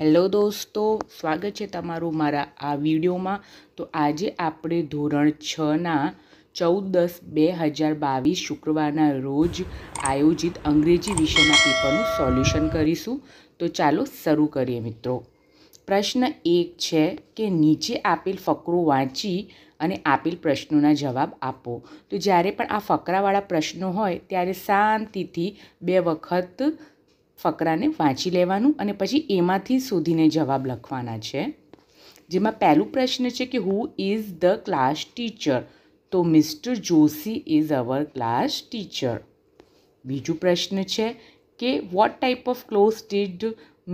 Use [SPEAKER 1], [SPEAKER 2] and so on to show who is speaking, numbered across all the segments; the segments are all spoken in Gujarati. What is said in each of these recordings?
[SPEAKER 1] હેલો દોસ્તો સ્વાગત છે તમારું મારા આ વિડીયોમાં તો આજે આપણે ધોરણ છના ચૌદ દસ બે હજાર બાવીસ શુક્રવારના રોજ આયોજિત અંગ્રેજી વિષયના પેપરનું સોલ્યુશન કરીશું તો ચાલો શરૂ કરીએ મિત્રો પ્રશ્ન એક છે કે નીચે આપેલ ફકરો વાંચી અને આપેલ પ્રશ્નોના જવાબ આપો તો જ્યારે પણ આ ફકરાવાળા પ્રશ્નો હોય ત્યારે શાંતિથી બે વખત ફકરાને વાંચી લેવાનું અને પછી એમાંથી શોધીને જવાબ લખવાના છે જેમાં પહેલું પ્રશ્ન છે કે who is the class teacher તો mister Joshi is our class teacher બીજું પ્રશ્ન છે કે what type of clothes did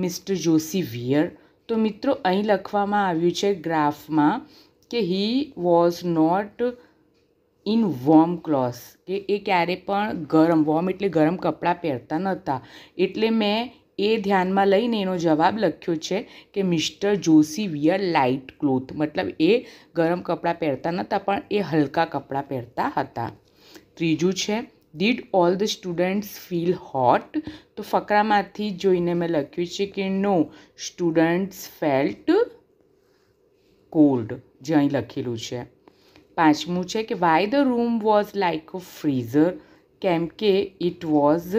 [SPEAKER 1] mister Joshi wear તો મિત્રો અહીં લખવામાં આવ્યું છે ગ્રાફમાં કે he was not in warm clothes કે એ ક્યારે પણ ગરમ વોર્મ એટલે ગરમ કપડાં પહેરતા નહોતા એટલે મેં એ ધ્યાનમાં લઈને એનો જવાબ લખ્યો છે કે mister Joshi wear light cloth મતલબ એ ગરમ કપડાં પહેરતા નહોતા પણ એ હલકા કપડાં પહેરતા હતા ત્રીજું છે did all the students feel hot તો ફકરામાંથી જોઈને મેં લખ્યું છે કે નો સ્ટુડન્ટ્સ ફેલ્ટ કોલ્ડ જે અહીં લખેલું છે પાંચમું છે કે why the room was like a freezer કેમ કે ઇટ વોઝ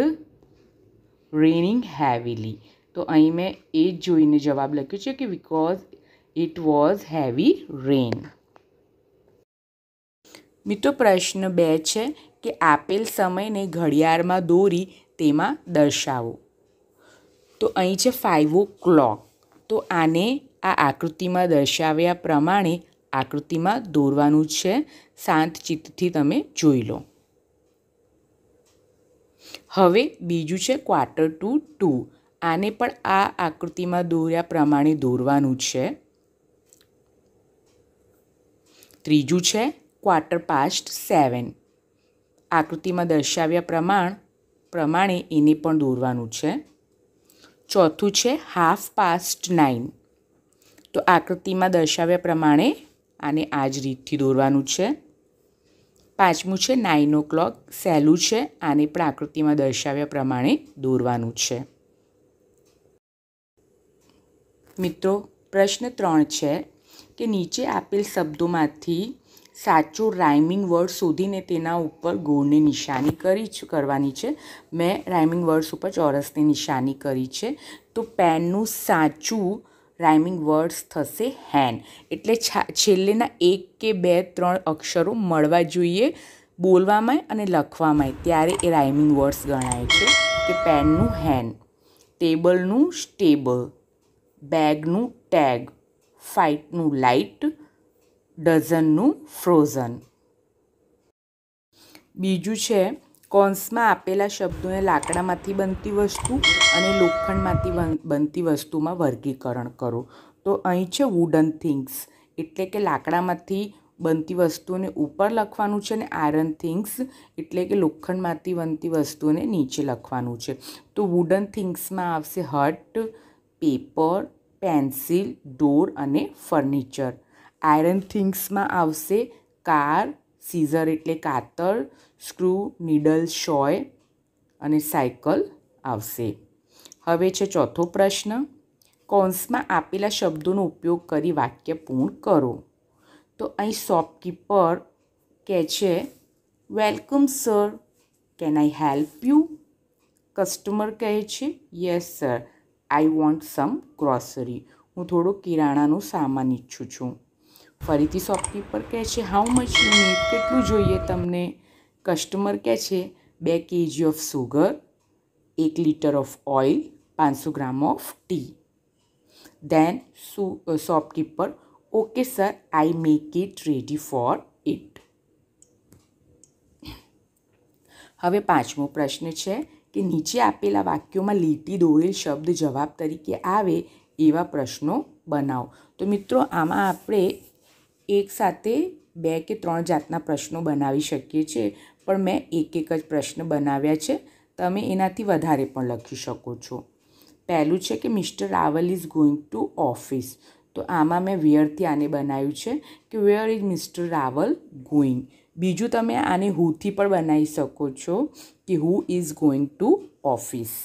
[SPEAKER 1] રેનિંગ હેવીલી તો અહીં મેં એ જ જોઈને જવાબ લખ્યો છે કે because it was heavy rain મિત્રો પ્રશ્ન બે છે કે આપેલ સમયને ઘડિયાળમાં દોરી તેમાં દર્શાવો તો અહીં છે ફાઇવ ઓ ક્લોક તો આને આ આકૃતિમાં દર્શાવ્યા પ્રમાણે આકૃતિમાં દોરવાનું છે શાંત ચિત્તથી તમે જોઈ લો હવે બીજું છે ક્વાર્ટર ટુ ટુ આને પણ આ આકૃતિમાં દોર્યા પ્રમાણે દોરવાનું છે ત્રીજું છે ક્વાર્ટર પાસ્ટ સેવન આકૃતિમાં દર્શાવ્યા પ્રમાણ પ્રમાણે એને પણ દોરવાનું છે ચોથું છે હાફ પાસ્ટ નાઇન તો આકૃતિમાં દર્શાવ્યા પ્રમાણે આને આ જ રીતથી દોરવાનું છે પાંચમું છે નાઇન ઓ ક્લોક સહેલું છે આને પણ આકૃતિમાં દર્શાવ્યા પ્રમાણે દોરવાનું છે મિત્રો પ્રશ્ન ત્રણ છે કે નીચે આપેલ શબ્દોમાંથી સાચો રાઇમિંગ વર્ડ શોધીને તેના ઉપર ગોળને નિશાની કરી કરવાની છે મેં રાઇમિંગ વર્ડ્સ ઉપર ચોરસની નિશાની કરી છે તો પેનનું સાચું રાઇમિંગ વર્ડ્સ થશે હેન એટલે છેલ્લેના એક કે બે ત્રણ અક્ષરો મળવા જોઈએ બોલવામાંય અને લખવામાંય ત્યારે એ રાઇમિંગ વર્ડ્સ ગણાય છે કે પેનનું હેન ટેબલનું સ્ટેબલ બેગનું ટેગ ફાઇટનું લાઇટ ડઝનનું ફ્રોઝન બીજું છે કોન્સમાં આપેલા શબ્દોને લાકડામાંથી બનતી વસ્તુ અને લોખંડમાંથી બનતી વસ્તુમાં વર્ગીકરણ કરો તો અહીં છે વુડન થિંગ્સ એટલે કે લાકડામાંથી બનતી વસ્તુઓને ઉપર લખવાનું છે અને આયરન થિંગ્સ એટલે કે લોખંડમાંથી બનતી વસ્તુઓને નીચે લખવાનું છે તો વુડન થિંગ્સમાં આવશે હટ પેપર પેન્સિલ ડોર અને ફર્નિચર આયરન થિંગ્સમાં આવશે કાર સીઝર એટલે કાતર સ્ક્રૂ નીડલ શોય અને સાયકલ આવશે હવે છે ચોથો પ્રશ્ન કોન્સમાં આપેલા શબ્દોનો ઉપયોગ કરી વાક્ય પૂર્ણ કરો તો અહીં શોપકીપર કહે છે welcome sir can I help you customer કહે છે yes sir I want some grocery હું થોડો કિરાણાનો સામાન ઈચ્છું છું ફરીથી શોપકીપર કહે છે હાઉ મચ યુ કેટલું જોઈએ તમને કસ્ટમર કહે છે બે કેજી ઓફ સુગર એક લિટર ઓફ ઓઇલ પાંચસો gram of tea then so shopkeeper okay sir I make it ready for it હવે પાંચમો પ્રશ્ન છે કે નીચે આપેલા વાક્યોમાં લીટી દોરેલ શબ્દ જવાબ તરીકે આવે એવા પ્રશ્નો બનાવો તો મિત્રો આમાં આપણે એકસાથે બે કે ત્રણ જાતના પ્રશ્નો બનાવી શકીએ છીએ પણ મેં એક એક જ પ્રશ્ન બનાવ્યા છે તમે એનાથી વધારે પણ લખી શકો છો પહેલું છે કે mister Rawal is going to office તો આમાં મેં વેયરથી આને બનાવ્યું છે કે where is mister Rawal going બીજું તમે આને હુથી પણ બનાવી શકો છો કે who is going to office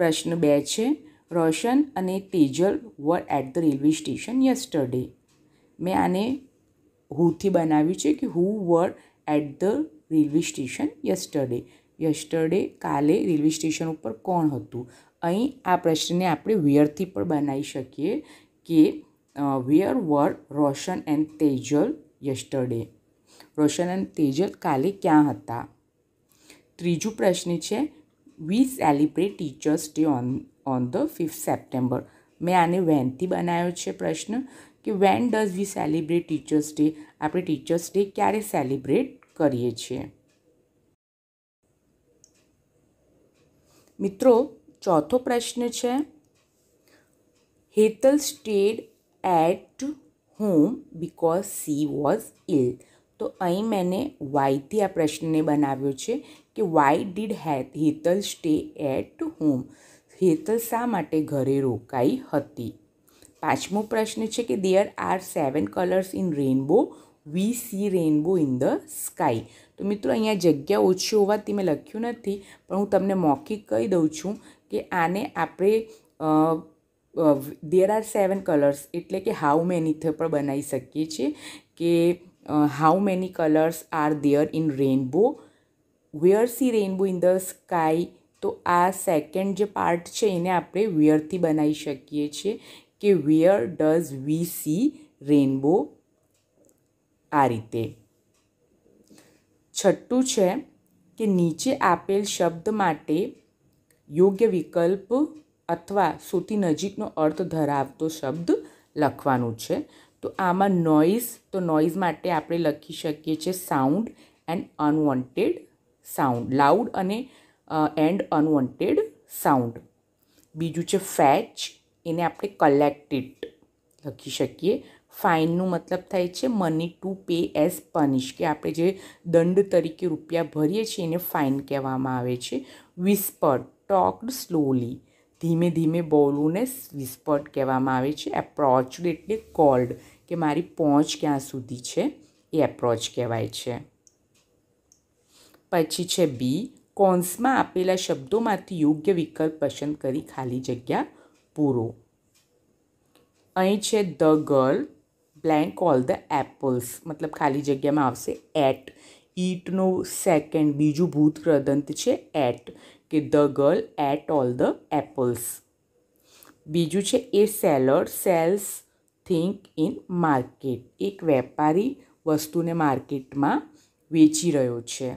[SPEAKER 1] પ્રશ્ન બે છે રોશન અને Tejal were at the railway station yesterday મેં આને હુથી બનાવ્યું છે કે who were at the railway station yesterday yesterday કાલે રેલવે સ્ટેશન ઉપર કોણ હતું અહીં આ પ્રશ્નને આપણે વેયરથી પણ બનાવી શકીએ કે where were Roshan and Tejal yesterday Roshan and Tejal કાલે ક્યાં હતા ત્રીજું પ્રશ્ન છે we celebrate teachers day on on the fifth September મેં આને વેનથી બનાવ્યો છે પ્રશ્ન કે when does we celebrate teachers day આપણે ટીચર્સ ડે ક્યારે સેલિબ્રેટ કરીએ છીએ મિત્રો ચોથો પ્રશ્ન છે Hetal stayed at home because she was ill તો અહીં મેં વાયથી આ પ્રશ્નને બનાવ્યો છે કે વાય ડીડ હેત Hetal stay at home Hetal શા માટે ઘરે રોકાઈ હતી પાંચમો પ્રશ્ન છે કે there are seven colours in rainbow we see rainbow in the sky તો મિત્રો અહીંયા જગ્યા ઓછી હોવાથી મેં લખ્યું નથી પણ હું તમને મૌખિક કહી દઉં છું કે આને આપણે દેર આર સેવન કલર્સ એટલે કે હાઉ મેની પણ બનાવી શકીએ છીએ કે how many colours are there in rainbow where see rainbow in the sky તો આ સેકન્ડ જે પાર્ટ છે એને આપણે વેરથી બનાવી શકીએ છીએ કે where does we see rainbow આ રીતે છઠ્ઠું છે કે નીચે આપેલ શબ્દ માટે યોગ્ય વિકલ્પ અથવા સૌથી નજીકનો અર્થ ધરાવતો શબ્દ લખવાનું છે તો આમાં નોઇઝ તો નોઇઝ માટે આપણે લખી શકીએ છીએ sound and unwanted sound loud અને એન્ડ અનવોન્ટેડ સાઉન્ડ બીજું છે ફેચ એને આપણે કલેક્ટેડ લખી શકીએ ફાઇનનું મતલબ થાય છે money to pay as punish કે આપણે જે દંડ તરીકે રૂપિયા ભરીએ છીએ એને ફાઇન કહેવામાં આવે છે વિસ્પર્ડ ટોક્ડ સ્લોલી ધીમે ધીમે બોલવુંને વિસ્પર્ડ કહેવામાં આવે છે એપ્રોચડ એટલે કોલ્ડ કે મારી પહોંચ ક્યાં સુધી છે એ એપ્રોચ કહેવાય છે પછી છે બી કોન્સમાં આપેલા શબ્દોમાંથી યોગ્ય વિકલ્પ પસંદ કરી ખાલી જગ્યા પૂરો અહીં છે the girl blank all the apples મતલબ ખાલી જગ્યામાં આવશે એટ ઈટનું સેકન્ડ બીજું ભૂત પ્રદંત છે એટ કે the girl ate all the apples બીજું છે a seller sells thing in market એક વેપારી વસ્તુને માર્કેટમાં વેચી રહ્યો છે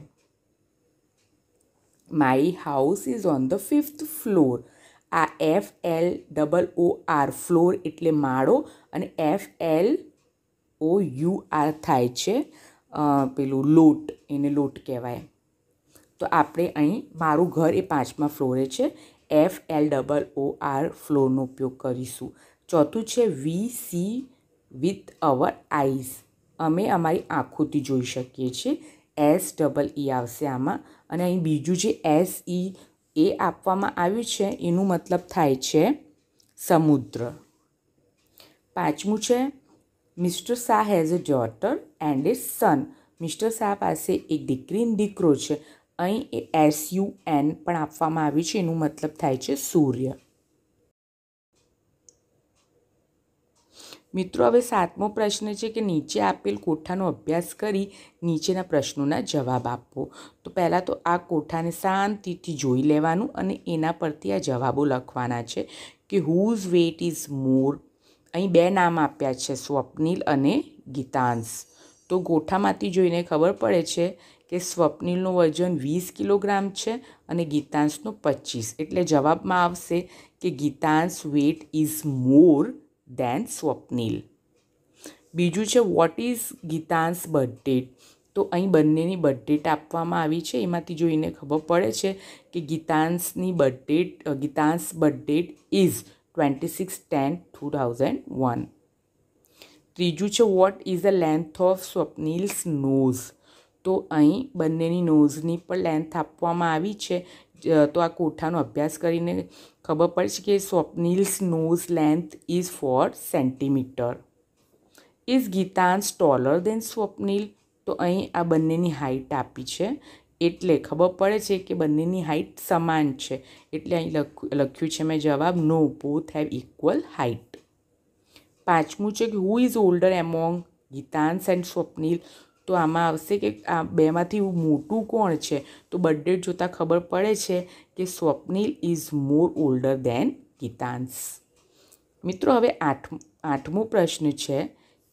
[SPEAKER 1] my house is on the fifth floor આ F L double O R floor એટલે માળો અને F L O U R થાય છે પેલું લોટ એને લોટ કહેવાય તો આપણે અહીં મારું ઘર એ પાંચમા ફ્લોરે છે F L double O R ફ્લોરનો ઉપયોગ કરીશું ચોથું છે we see with our eyes અમે અમારી આંખોથી જોઈ શકીએ છીએ એસ ડબલ ઈ આવશે આમાં અને અહીં બીજું જે એસ ઈ એ આપવામાં આવ્યું છે એનું મતલબ થાય છે સમુદ્ર પાંચમું છે mister Shah has a daughter and a son mister Shah પાસે એક દીકરી દીકરો છે અહીં એ એસ યુ એન પણ આપવામાં આવ્યું છે એનું મતલબ થાય છે સૂર્ય મિત્રો હવે સાતમો પ્રશ્ન છે કે નીચે આપેલ કોઠાનો અભ્યાસ કરી નીચેના પ્રશ્નોના જવાબ આપવો તો પહેલાં તો આ કોઠાને શાંતિથી જોઈ લેવાનું અને એના પરથી આ જવાબો લખવાના છે કે હુઝ વેટ ઇઝ મોર અહીં બે નામ આપ્યા છે સ્વપ્નિલ અને ગીતાંશ તો ગોઠામાંથી જોઈને ખબર પડે છે કે સ્વપ્નિલનું વજન વીસ કિલોગ્રામ છે અને ગીતાંશનું પચીસ એટલે જવાબમાં આવશે કે Geetansh weight is more than Swapnil બીજું છે what is Geetansh birth date તો અહીં બંનેની બર્થ ડેટ આપવામાં આવી છે એમાંથી જોઈને ખબર પડે છે કે ગીતાંશની birth date Geetansh birth date is twenty six ten two thousand one ત્રીજું છે what is a length of Swapnil's nose તો અહીં બંનેની નોઝની પણ લેન્થ આપવામાં આવી છે તો આ કોઠાનો અભ્યાસ કરીને ખબર પડશે કે Swapnil's nose length is four centimetre is Geetansh taller than Swapnil તો અહીં આ બંનેની હાઇટ આપી છે એટલે ખબર પડે છે કે બંનેની હાઇટ સમાન છે એટલે અહીં લખ્યું છે મેં જવાબ no both have equal height પાંચમું છે કે who is older among Geetansh and Swapnil તો આમાં આવશે કે આ બેમાંથી મોટું કોણ છે તો બર્થડે જોતાં ખબર પડે છે કે Swapnil is more older than Geetansh મિત્રો હવે આઠ આઠમો પ્રશ્ન છે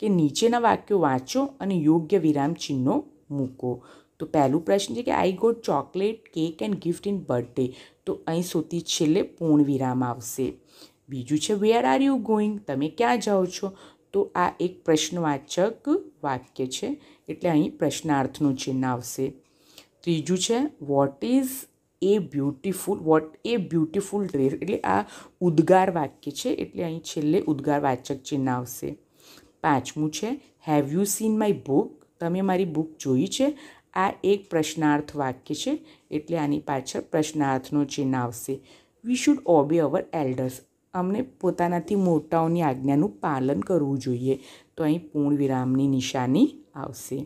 [SPEAKER 1] કે નીચેના વાક્યો વાંચો અને યોગ્ય વિરામ ચિહ્નો મૂકો તો પહેલું પ્રશ્ન છે કે I got chocolate cake and gift in birthday તો અહીં સુધી છેલ્લે પૂર્ણ વિરામ આવશે બીજું છે વેર આર યુ ગોઈંગ તમે ક્યાં જાઓ છો તો આ એક પ્રશ્નવાચક વાક્ય છે એટલે અહીં પ્રશ્નાર્થનું ચિહ્ન આવશે ત્રીજું છે what is a beautiful what a beautiful dress એટલે આ ઉદ્ગાર વાક્ય છે એટલે અહીં છેલ્લે ઉદ્ગાર વાચક ચિહ્ન આવશે પાંચમું છે have you seen my book તમે મારી બુક જોઈ છે આ એક પ્રશ્નાર્થ વાક્ય છે એટલે આની પાછળ પ્રશ્નાર્થનું ચિહ્ન આવશે we should obey our elders અમને પોતાનાથી મોટાઓની આજ્ઞાનું પાલન કરવું જોઈએ તો અહીં પૂર્ણ વિરામની નિશાની આવશે